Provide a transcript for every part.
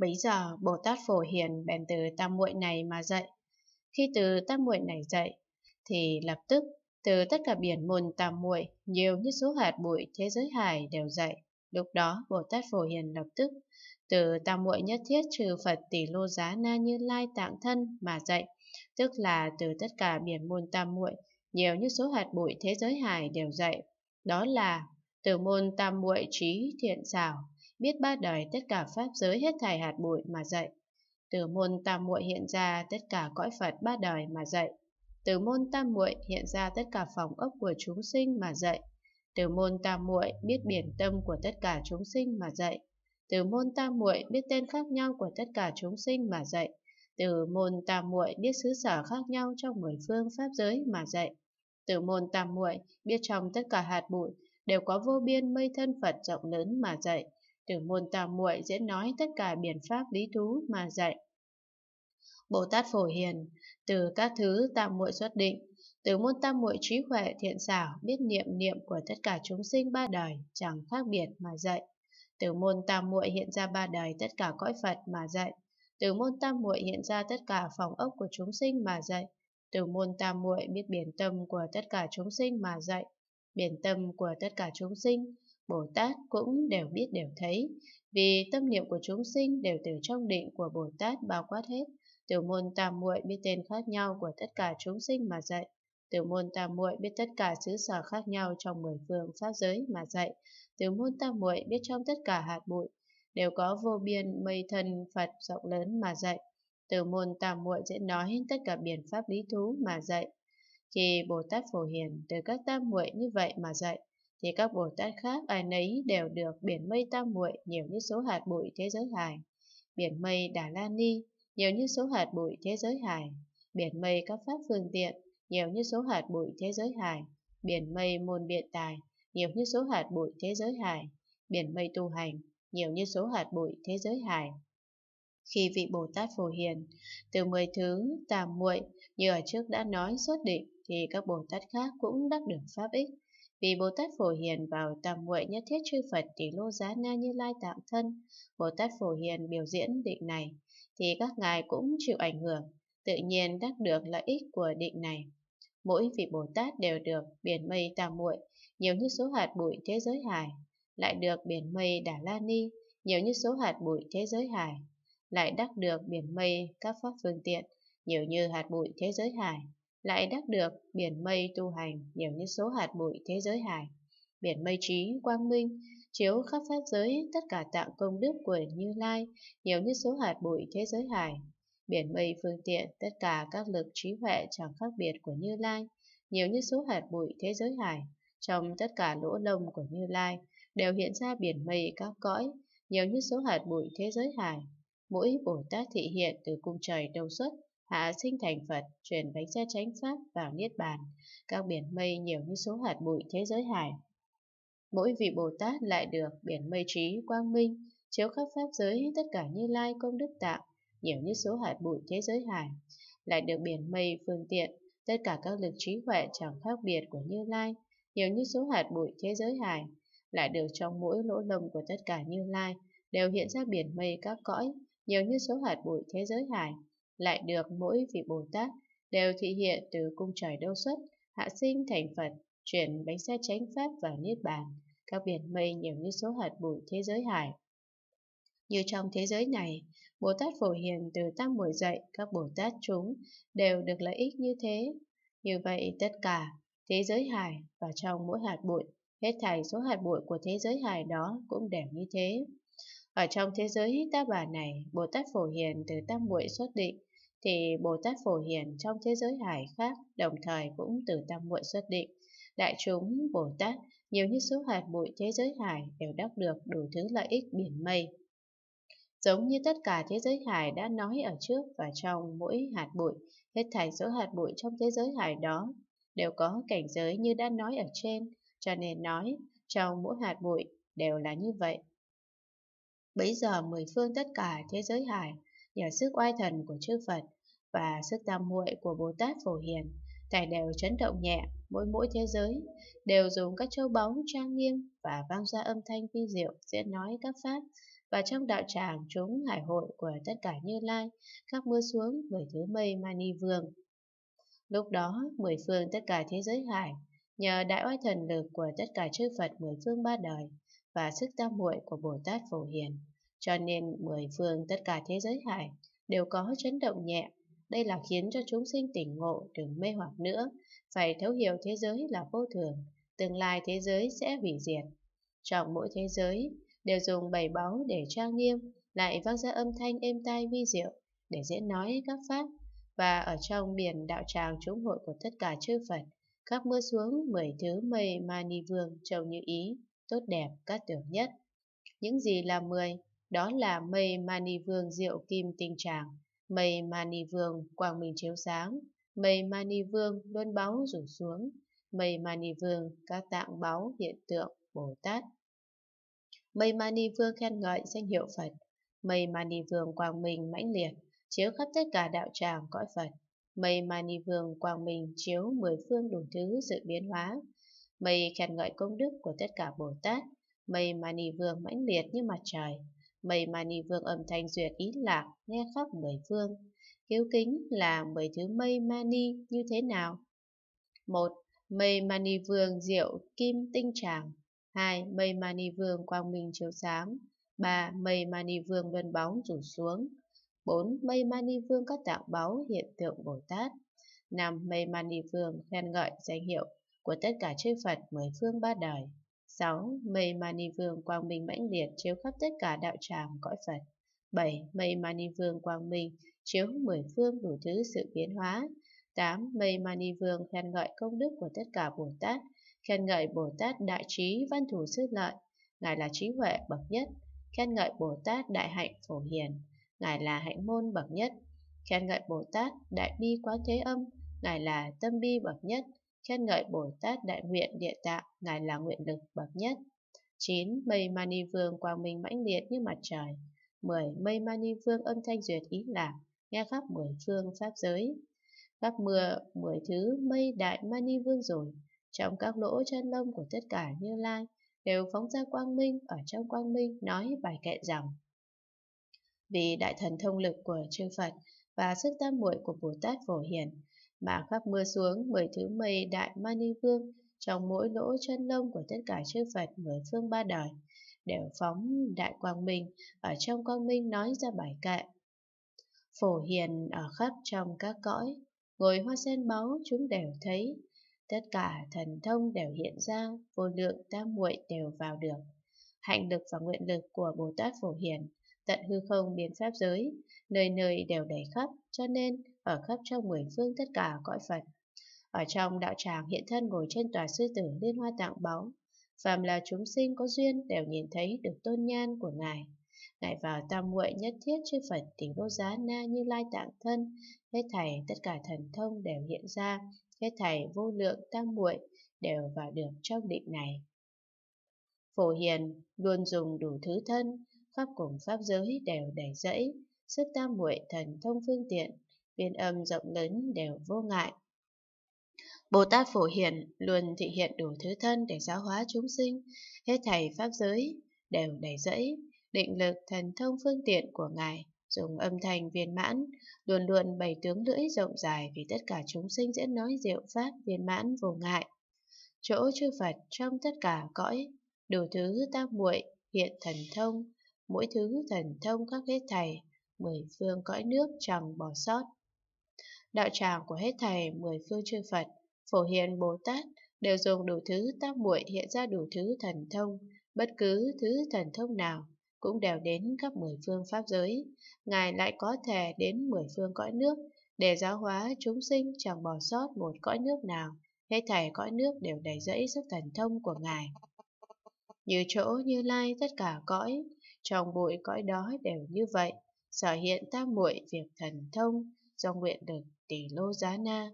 Bấy giờ Bồ Tát Phổ Hiền bèn từ tam muội này mà dậy. Khi từ tam muội này dậy, thì lập tức từ tất cả biển môn tam muội nhiều như số hạt bụi thế giới hải đều dậy. Lúc đó Bồ Tát Phổ Hiền lập tức từ tam muội nhất thiết trừ Phật tỷ lô giá na như lai tạng thân mà dậy, tức là từ tất cả biển môn tam muội nhiều như số hạt bụi thế giới hải đều dậy. Đó là từ môn tam muội trí thiện xảo biết ba đời tất cả pháp giới hết thảy hạt bụi mà dạy. Từ môn tam muội hiện ra tất cả cõi Phật ba đời mà dạy. Từ môn tam muội hiện ra tất cả phòng ốc của chúng sinh mà dạy. Từ môn tam muội biết biển tâm của tất cả chúng sinh mà dạy. Từ môn tam muội biết tên khác nhau của tất cả chúng sinh mà dạy. Từ môn tam muội biết xứ sở khác nhau trong mười phương pháp giới mà dạy. Từ môn tam muội biết trong tất cả hạt bụi đều có vô biên mây thân Phật rộng lớn mà dạy từ môn tam muội sẽ nói tất cả biện pháp lý thú mà dạy. Bồ Tát phổ hiền, từ các thứ tam muội xuất định, từ môn tam muội trí huệ thiện xảo biết niệm niệm của tất cả chúng sinh ba đời chẳng khác biệt mà dạy. Từ môn tam muội hiện ra ba đời tất cả cõi Phật mà dạy. Từ môn tam muội hiện ra tất cả phòng ốc của chúng sinh mà dạy. Từ môn tam muội biết biển tâm của tất cả chúng sinh mà dạy. Biển tâm của tất cả chúng sinh Bồ Tát cũng đều biết đều thấy, vì tâm niệm của chúng sinh đều từ trong định của Bồ Tát bao quát hết. Từ môn tam muội biết tên khác nhau của tất cả chúng sinh mà dạy. Từ môn tam muội biết tất cả xứ sở khác nhau trong mười phương pháp giới mà dạy. Từ môn tam muội biết trong tất cả hạt bụi đều có vô biên mây thân Phật rộng lớn mà dạy. Từ môn tam muội sẽ nói tất cả biện pháp lý thú mà dạy. Khi Bồ Tát phổ hiền từ các tam muội như vậy mà dạy, thì các Bồ Tát khác ai nấy đều được biển mây tam muội nhiều như số hạt bụi thế giới hải, biển mây Đà La Ni nhiều như số hạt bụi thế giới hải, biển mây các pháp phương tiện nhiều như số hạt bụi thế giới hải, biển mây môn biện tài nhiều như số hạt bụi thế giới hải, biển mây tu hành nhiều như số hạt bụi thế giới hải. Khi vị Bồ Tát phổ hiền, từ mười thứ tam muội như ở trước đã nói xuất định thì các Bồ Tát khác cũng đắc được pháp ích vì Bồ Tát Phổ Hiền vào tam muội nhất thiết chư Phật tỷ lô giá na như lai tạm thân, Bồ Tát Phổ Hiền biểu diễn định này, thì các ngài cũng chịu ảnh hưởng, tự nhiên đắc được lợi ích của định này. Mỗi vị Bồ Tát đều được biển mây tam muội, nhiều như số hạt bụi thế giới hải, lại được biển mây Đà La Ni, nhiều như số hạt bụi thế giới hải, lại đắc được biển mây các pháp phương tiện, nhiều như hạt bụi thế giới hải, lại đắc được biển mây tu hành nhiều như số hạt bụi thế giới hải. Biển mây trí, quang minh, chiếu khắp pháp giới tất cả tạng công đức của Như Lai, nhiều như số hạt bụi thế giới hải. Biển mây phương tiện, tất cả các lực trí huệ chẳng khác biệt của Như Lai, nhiều như số hạt bụi thế giới hải. Trong tất cả lỗ lông của Như Lai, đều hiện ra biển mây các cõi, nhiều như số hạt bụi thế giới hải. Mỗi Bồ Tát thị hiện từ cung trời đầu xuất, hạ sinh thành Phật, chuyển bánh xe chánh pháp vào Niết Bàn, các biển mây nhiều như số hạt bụi thế giới hải. Mỗi vị Bồ Tát lại được biển mây trí, quang minh, chiếu khắp pháp giới tất cả như lai công đức tạo, nhiều như số hạt bụi thế giới hải, lại được biển mây phương tiện, tất cả các lực trí huệ chẳng khác biệt của Như Lai, nhiều như số hạt bụi thế giới hải, lại được trong mỗi lỗ lồng của tất cả Như Lai, đều hiện ra biển mây các cõi, nhiều như số hạt bụi thế giới hải, lại được mỗi vị Bồ Tát đều thị hiện từ cung trời đâu xuất, hạ sinh thành Phật, chuyển bánh xe chánh pháp và niết bàn, các biển mây nhiều như số hạt bụi thế giới hải. Như trong thế giới này, Bồ Tát Phổ Hiền từ tăng buổi dậy, các Bồ Tát chúng đều được lợi ích như thế. Như vậy tất cả, thế giới hải và trong mỗi hạt bụi, hết thảy số hạt bụi của thế giới hải đó cũng đều như thế. Ở trong thế giới Ta Bà này, Bồ Tát Phổ Hiền từ tam muội xuất định thì Bồ Tát Phổ Hiền trong thế giới hải khác đồng thời cũng từ tâm muội xuất định. Đại chúng Bồ Tát nhiều như số hạt bụi thế giới hải đều đắc được đủ thứ lợi ích biển mây. Giống như tất cả thế giới hải đã nói ở trước và trong mỗi hạt bụi, hết thảy số hạt bụi trong thế giới hải đó đều có cảnh giới như đã nói ở trên, cho nên nói trong mỗi hạt bụi đều là như vậy. bây giờ mười phương tất cả thế giới hải nhờ sức oai thần của chư Phật và sức tam muội của Bồ Tát Phổ Hiền, tài đều chấn động nhẹ, mỗi mỗi thế giới đều dùng các châu báu trang nghiêm và vang ra âm thanh vi diệu diễn nói các pháp và trong đạo tràng chúng hải hội của tất cả Như Lai, các mưa xuống mười thứ mây Mani Vương. Lúc đó, mười phương tất cả thế giới hải, nhờ đại oai thần lực của tất cả chư Phật mười phương ba đời và sức tam muội của Bồ Tát Phổ Hiền, cho nên mười phương tất cả thế giới hải đều có chấn động nhẹ. Đây là khiến cho chúng sinh tỉnh ngộ đừng mê hoặc nữa, phải thấu hiểu thế giới là vô thường, tương lai thế giới sẽ hủy diệt. Trong mỗi thế giới đều dùng bảy báu để trang nghiêm, lại vang ra âm thanh êm tai vi diệu để dễ nói các pháp và ở trong biển đạo tràng chúng hội của tất cả chư Phật, các mưa xuống mười thứ mây mani vương trông như ý, tốt đẹp, các tưởng nhất. Những gì là mười đó là mây mani vương diệu kim tinh trạng, mây mani vương quang minh chiếu sáng, mây mani vương luân báu rủ xuống, mây mani vương các tạng báu hiện tượng Bồ Tát. Mây mani vương khen ngợi danh hiệu Phật, mây mani vương quang minh mãnh liệt, chiếu khắp tất cả đạo tràng cõi Phật. Mây mani vương quang minh chiếu mười phương đủ thứ sự biến hóa, mây khen ngợi công đức của tất cả Bồ Tát, mây mani vương mãnh liệt như mặt trời, Mây mani vương âm thanh duyệt ý lạc, nghe khắp mười phương. Hiếu kính là mười thứ mây mani như thế nào? một Mây mani vương diệu kim tinh tràng. hai Mây mani vương quang minh chiếu sáng. ba Mây mani vương luân bóng rủ xuống. 4. Mây Mani Vương các tạo báu hiện tượng Bồ Tát 5. Mây Mani Vương khen ngợi danh hiệu của tất cả chư Phật mười phương ba đời 6. Mây Mani Vương quang minh mãnh liệt chiếu khắp tất cả đạo tràng cõi Phật. 7. Mây Mani Vương quang minh chiếu mười phương đủ thứ sự biến hóa. 8. Mây Mani Vương khen ngợi công đức của tất cả Bồ Tát, khen ngợi Bồ Tát đại trí văn thủ sư lợi, Ngài là trí huệ bậc nhất, khen ngợi Bồ Tát đại hạnh phổ hiền, Ngài là hạnh môn bậc nhất, khen ngợi Bồ Tát đại bi quá thế âm, Ngài là tâm bi bậc nhất, khen ngợi Bồ Tát Đại Nguyện Địa Tạng, Ngài là nguyện lực bậc nhất. 9. Mây Mani Vương quang minh mãnh liệt như mặt trời. 10. Mây Mani Vương âm thanh duyệt ý lạc, nghe khắp mười phương pháp giới. Các mưa, mười thứ mây Đại Mani Vương rồi, trong các lỗ chân lông của tất cả Như Lai, đều phóng ra quang minh, ở trong quang minh nói bài kệ rằng. Vì đại thần thông lực của chư Phật và sức tam muội của Bồ Tát Phổ Hiền, mà khắp mưa xuống mười thứ mây đại mani vương trong mỗi lỗ chân lông của tất cả chư Phật mười phương ba đời đều phóng đại quang minh ở trong quang minh nói ra bài kệ phổ hiền ở khắp trong các cõi ngồi hoa sen báu chúng đều thấy tất cả thần thông đều hiện ra vô lượng tam muội đều vào được hạnh lực và nguyện lực của bồ tát phổ hiền tận hư không biến pháp giới nơi nơi đều đầy khắp cho nên ở khắp trong mười phương tất cả cõi Phật. Ở trong đạo tràng hiện thân ngồi trên tòa sư tử liên hoa tạng báu, phàm là chúng sinh có duyên đều nhìn thấy được tôn nhan của Ngài. Ngài vào tam muội nhất thiết chư Phật tỉnh đô giá na như lai tạng thân, hết thảy tất cả thần thông đều hiện ra, hết thảy vô lượng tam muội đều vào được trong định này. Phổ hiền luôn dùng đủ thứ thân, pháp cùng pháp giới đều đầy dẫy, sức tam muội thần thông phương tiện biên âm rộng lớn đều vô ngại. Bồ Tát Phổ Hiển luôn thị hiện đủ thứ thân để giáo hóa chúng sinh, hết thầy pháp giới, đều đầy dẫy định lực thần thông phương tiện của Ngài, dùng âm thanh viên mãn, luôn luôn bày tướng lưỡi rộng dài vì tất cả chúng sinh dễ nói diệu pháp viên mãn vô ngại. Chỗ chư Phật trong tất cả cõi, đủ thứ tam muội hiện thần thông, mỗi thứ thần thông các hết thầy, mười phương cõi nước chẳng bỏ sót đạo tràng của hết thầy mười phương chư Phật, phổ hiền Bồ Tát đều dùng đủ thứ tam muội hiện ra đủ thứ thần thông, bất cứ thứ thần thông nào cũng đều đến các mười phương pháp giới. Ngài lại có thể đến mười phương cõi nước để giáo hóa chúng sinh chẳng bỏ sót một cõi nước nào. Hết thảy cõi nước đều đầy rẫy sức thần thông của Ngài. Như chỗ như lai tất cả cõi, trong bụi cõi đó đều như vậy, sở hiện tam muội việc thần thông do nguyện được tỷ lô giá na.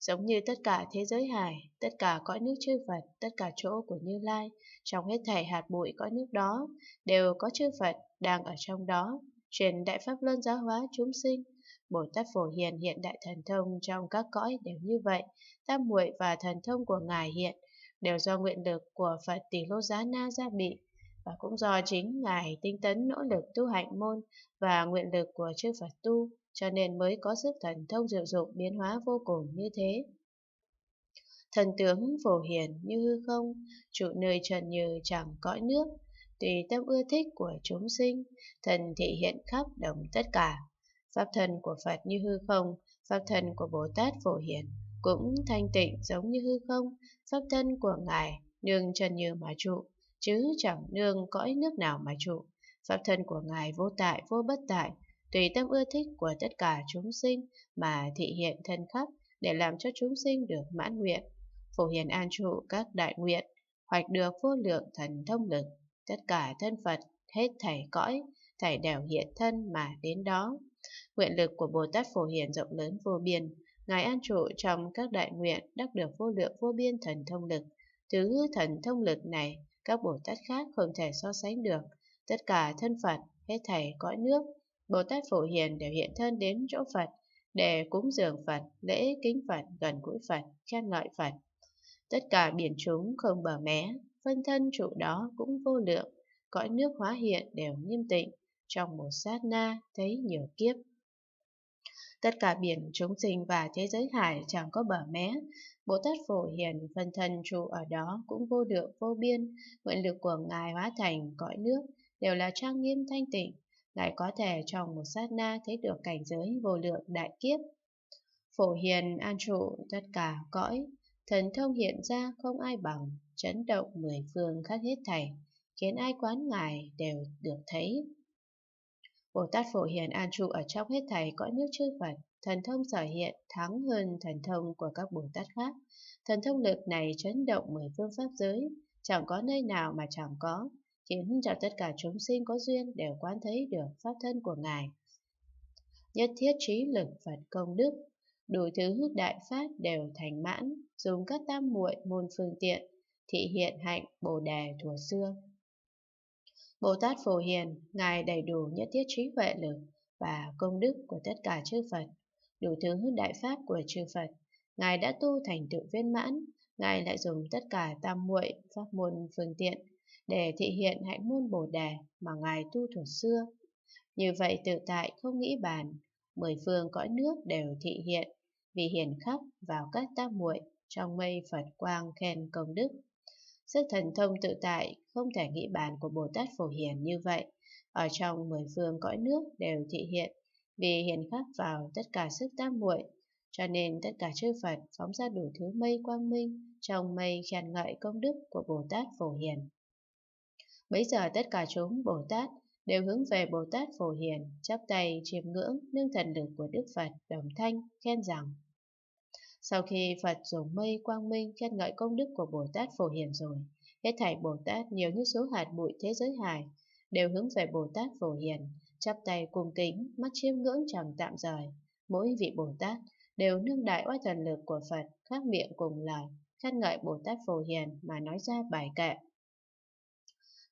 Giống như tất cả thế giới hải, tất cả cõi nước chư Phật, tất cả chỗ của Như Lai, trong hết thảy hạt bụi cõi nước đó, đều có chư Phật đang ở trong đó, truyền đại pháp luân giáo hóa chúng sinh. Bồ Tát Phổ Hiền hiện đại thần thông trong các cõi đều như vậy, tam muội và thần thông của Ngài hiện, đều do nguyện lực của Phật Tỷ Lô Giá Na gia bị, và cũng do chính Ngài tinh tấn nỗ lực tu hạnh môn và nguyện lực của chư Phật tu cho nên mới có sức thần thông diệu dụng biến hóa vô cùng như thế. Thần tướng phổ hiển như hư không, trụ nơi trần như chẳng cõi nước, tùy tâm ưa thích của chúng sinh, thần thị hiện khắp đồng tất cả. Pháp thần của Phật như hư không, pháp thần của Bồ Tát phổ hiển cũng thanh tịnh giống như hư không, pháp thân của Ngài nương trần như mà trụ, chứ chẳng nương cõi nước nào mà trụ. Pháp thân của Ngài vô tại vô bất tại, tùy tâm ưa thích của tất cả chúng sinh mà thị hiện thân khắp để làm cho chúng sinh được mãn nguyện, phổ hiền an trụ các đại nguyện, hoạch được vô lượng thần thông lực, tất cả thân Phật, hết thảy cõi, thảy đều hiện thân mà đến đó. Nguyện lực của Bồ Tát Phổ Hiền rộng lớn vô biên, Ngài an trụ trong các đại nguyện đắc được vô lượng vô biên thần thông lực. Thứ thần thông lực này, các Bồ Tát khác không thể so sánh được. Tất cả thân Phật, hết thảy cõi nước Bồ Tát Phổ Hiền đều hiện thân đến chỗ Phật để cúng dường Phật, lễ kính Phật, gần gũi Phật, khen ngợi Phật. Tất cả biển chúng không bờ mé, phân thân trụ đó cũng vô lượng, cõi nước hóa hiện đều nghiêm tịnh, trong một sát na thấy nhiều kiếp. Tất cả biển chúng sinh và thế giới hải chẳng có bờ mé, Bồ Tát Phổ Hiền phân thân trụ ở đó cũng vô lượng vô biên, nguyện lực của Ngài hóa thành cõi nước, đều là trang nghiêm thanh tịnh, lại có thể trong một sát na thấy được cảnh giới vô lượng đại kiếp. Phổ hiền an trụ tất cả cõi, thần thông hiện ra không ai bằng, chấn động mười phương khắp hết thảy, khiến ai quán ngài đều được thấy. Bồ Tát Phổ Hiền an trụ ở trong hết thảy cõi nước chư Phật, thần thông sở hiện thắng hơn thần thông của các Bồ Tát khác. Thần thông lực này chấn động mười phương pháp giới, chẳng có nơi nào mà chẳng có, khiến cho tất cả chúng sinh có duyên đều quán thấy được pháp thân của Ngài. Nhất thiết trí lực phật công đức, đủ thứ đại pháp đều thành mãn, dùng các tam muội môn phương tiện, thị hiện hạnh bồ đề thuở xưa. Bồ Tát Phổ Hiền, Ngài đầy đủ nhất thiết trí huệ lực và công đức của tất cả chư Phật, đủ thứ đại pháp của chư Phật. Ngài đã tu thành tựu viên mãn, Ngài lại dùng tất cả tam muội pháp môn phương tiện, để thị hiện hạnh môn bồ đề mà Ngài tu thuật xưa. Như vậy tự tại không nghĩ bàn, mười phương cõi nước đều thị hiện, vì hiển khắp vào các tam muội trong mây Phật quang khen công đức. Sức thần thông tự tại không thể nghĩ bàn của Bồ Tát Phổ Hiền như vậy, ở trong mười phương cõi nước đều thị hiện, vì hiển khắp vào tất cả sức tam muội cho nên tất cả chư Phật phóng ra đủ thứ mây quang minh trong mây khen ngợi công đức của Bồ Tát Phổ Hiền. Bấy giờ tất cả chúng Bồ Tát đều hướng về Bồ Tát Phổ Hiền, chắp tay chiêm ngưỡng nương thần lực của Đức Phật đồng thanh khen rằng Sau khi Phật dùng mây quang minh khen ngợi công đức của Bồ Tát Phổ Hiền rồi, hết thảy Bồ Tát nhiều như số hạt bụi thế giới hài đều hướng về Bồ Tát Phổ Hiền, chắp tay cung kính, mắt chiêm ngưỡng chẳng tạm rời. Mỗi vị Bồ Tát đều nương đại oai thần lực của Phật, khác miệng cùng lời, khen ngợi Bồ Tát Phổ Hiền mà nói ra bài kệ.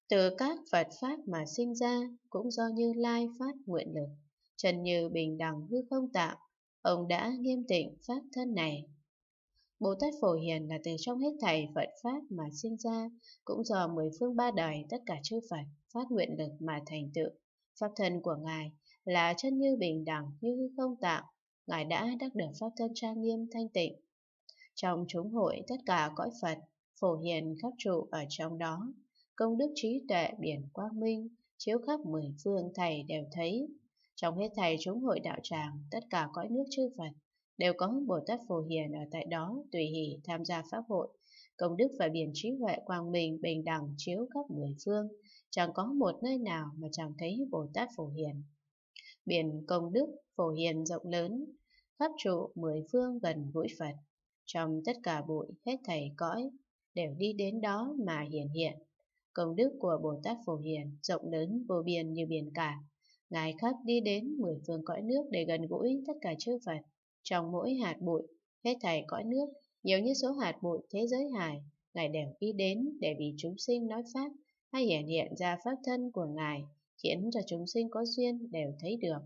Từ các Phật Pháp mà sinh ra cũng do Như Lai phát nguyện lực, trần như bình đẳng hư không tạo, ông đã nghiêm tịnh Pháp thân này. Bồ Tát Phổ Hiền là từ trong hết thảy Phật Pháp mà sinh ra, cũng do mười phương ba đời tất cả chư Phật phát nguyện lực mà thành tựu. Pháp thân của Ngài là chân như bình đẳng như hư không tạo, Ngài đã đắc được Pháp thân trang nghiêm thanh tịnh. Trong chúng hội tất cả cõi Phật, Phổ Hiền khắp trụ ở trong đó, công đức trí tuệ biển quang minh, chiếu khắp mười phương thầy đều thấy. Trong hết thầy chúng hội đạo tràng, tất cả cõi nước chư Phật, đều có Bồ Tát Phổ Hiền ở tại đó tùy hỷ tham gia pháp hội. Công đức và biển trí huệ quang minh bình đẳng chiếu khắp mười phương, chẳng có một nơi nào mà chẳng thấy Bồ Tát Phổ Hiền. Biển công đức Phổ Hiền rộng lớn, khắp trụ mười phương gần gũi Phật. Trong tất cả bụi hết thầy cõi, đều đi đến đó mà hiển hiện. hiện. Công đức của Bồ Tát Phổ Hiền rộng lớn vô biên như biển cả. Ngài khắp đi đến mười phương cõi nước để gần gũi tất cả chư Phật. Trong mỗi hạt bụi, hết thảy cõi nước, nhiều như số hạt bụi thế giới hải, Ngài đều đi đến để vì chúng sinh nói Pháp hay hiển hiện ra Pháp thân của Ngài, khiến cho chúng sinh có duyên đều thấy được.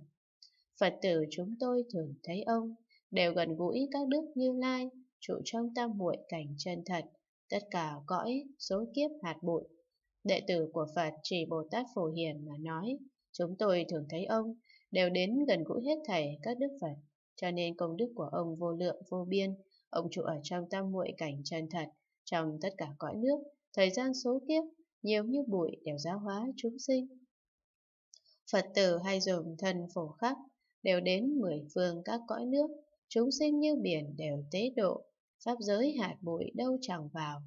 Phật tử chúng tôi thường thấy ông, đều gần gũi các đức như lai, trụ trong tam muội cảnh chân thật, tất cả cõi, số kiếp hạt bụi Đệ tử của Phật chỉ Bồ Tát Phổ Hiền mà nói, chúng tôi thường thấy ông đều đến gần gũi hết thảy các đức Phật, cho nên công đức của ông vô lượng vô biên, ông trụ ở trong tam muội cảnh chân thật, trong tất cả cõi nước, thời gian số kiếp, nhiều như bụi đều giáo hóa chúng sinh. Phật tử hay dùng thân phổ khắp, đều đến mười phương các cõi nước, chúng sinh như biển đều tế độ, pháp giới hạt bụi đâu chẳng vào.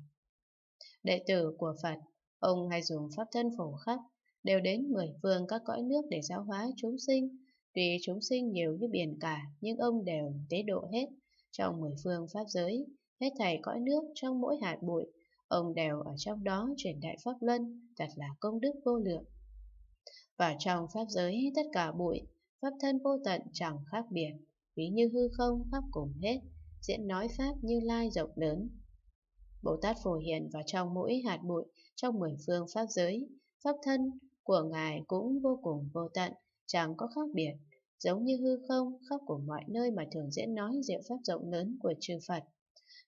Đệ tử của Phật Ông hay dùng pháp thân phổ khắp, đều đến mười phương các cõi nước để giáo hóa chúng sinh. Tuy chúng sinh nhiều như biển cả, nhưng ông đều tế độ hết. Trong mười phương pháp giới, hết thảy cõi nước trong mỗi hạt bụi, ông đều ở trong đó truyền đại pháp luân, thật là công đức vô lượng. Và trong pháp giới tất cả bụi, pháp thân vô tận chẳng khác biệt, ví như hư không khắp cùng hết, diễn nói pháp như lai rộng lớn, Bồ Tát Phổ Hiền vào trong mỗi hạt bụi trong mười phương pháp giới, pháp thân của Ngài cũng vô cùng vô tận, chẳng có khác biệt, giống như hư không khắp của mọi nơi mà thường diễn nói diệu pháp rộng lớn của chư Phật.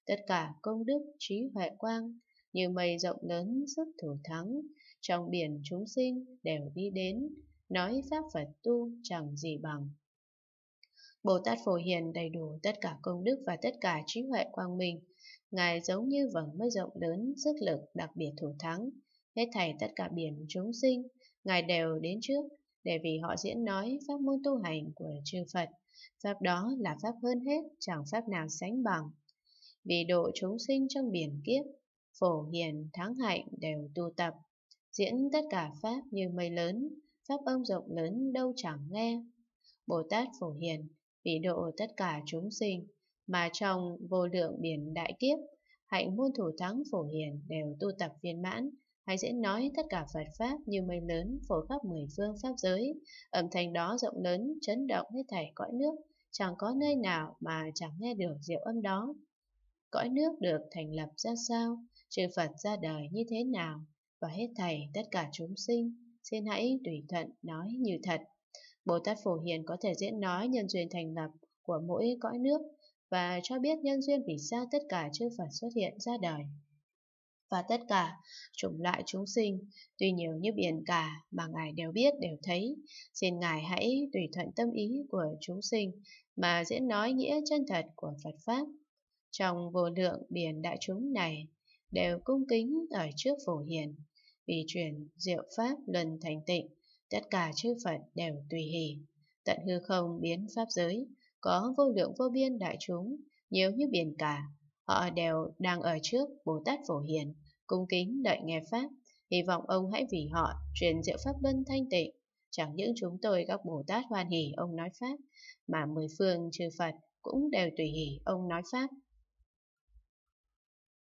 Tất cả công đức trí huệ quang, như mây rộng lớn sức thủ thắng, trong biển chúng sinh đều đi đến, nói pháp Phật tu chẳng gì bằng. Bồ Tát Phổ Hiền đầy đủ tất cả công đức và tất cả trí huệ quang minh, Ngài giống như vầng mây rộng lớn, sức lực đặc biệt thủ thắng. Hết thảy tất cả biển chúng sinh, Ngài đều đến trước, để vì họ diễn nói pháp môn tu hành của chư Phật. Pháp đó là pháp hơn hết, chẳng pháp nào sánh bằng. Vì độ chúng sinh trong biển kiếp, phổ hiền, thắng hạnh đều tu tập. Diễn tất cả pháp như mây lớn, pháp âm rộng lớn đâu chẳng nghe. Bồ Tát phổ hiền, vì độ tất cả chúng sinh, mà trong vô lượng biển đại kiếp, hạnh muôn thủ thắng phổ hiền đều tu tập viên mãn, hãy diễn nói tất cả Phật Pháp như mây lớn phổ khắp mười phương Pháp giới, âm thanh đó rộng lớn, chấn động hết thảy cõi nước, chẳng có nơi nào mà chẳng nghe được diệu âm đó. Cõi nước được thành lập ra sao, chư Phật ra đời như thế nào, và hết thảy tất cả chúng sinh, xin hãy tùy thuận nói như thật. Bồ Tát Phổ Hiền có thể diễn nói nhân duyên thành lập của mỗi cõi nước, và cho biết nhân duyên vì sao tất cả chư Phật xuất hiện ra đời. Và tất cả, chủng loại chúng sinh, tuy nhiều như biển cả mà Ngài đều biết đều thấy, xin Ngài hãy tùy thuận tâm ý của chúng sinh mà diễn nói nghĩa chân thật của Phật Pháp. Trong vô lượng biển đại chúng này, đều cung kính ở trước phổ hiền, vì truyền diệu Pháp luân thành tịnh, tất cả chư Phật đều tùy hỷ, tận hư không biến Pháp giới, có vô lượng vô biên đại chúng, nhiều như biển cả. Họ đều đang ở trước Bồ Tát Phổ Hiền, cung kính đợi nghe Pháp, hy vọng ông hãy vì họ truyền diệu Pháp Luân thanh tịnh. Chẳng những chúng tôi các Bồ Tát hoan hỉ ông nói Pháp, mà mười phương chư Phật cũng đều tùy hỉ ông nói Pháp.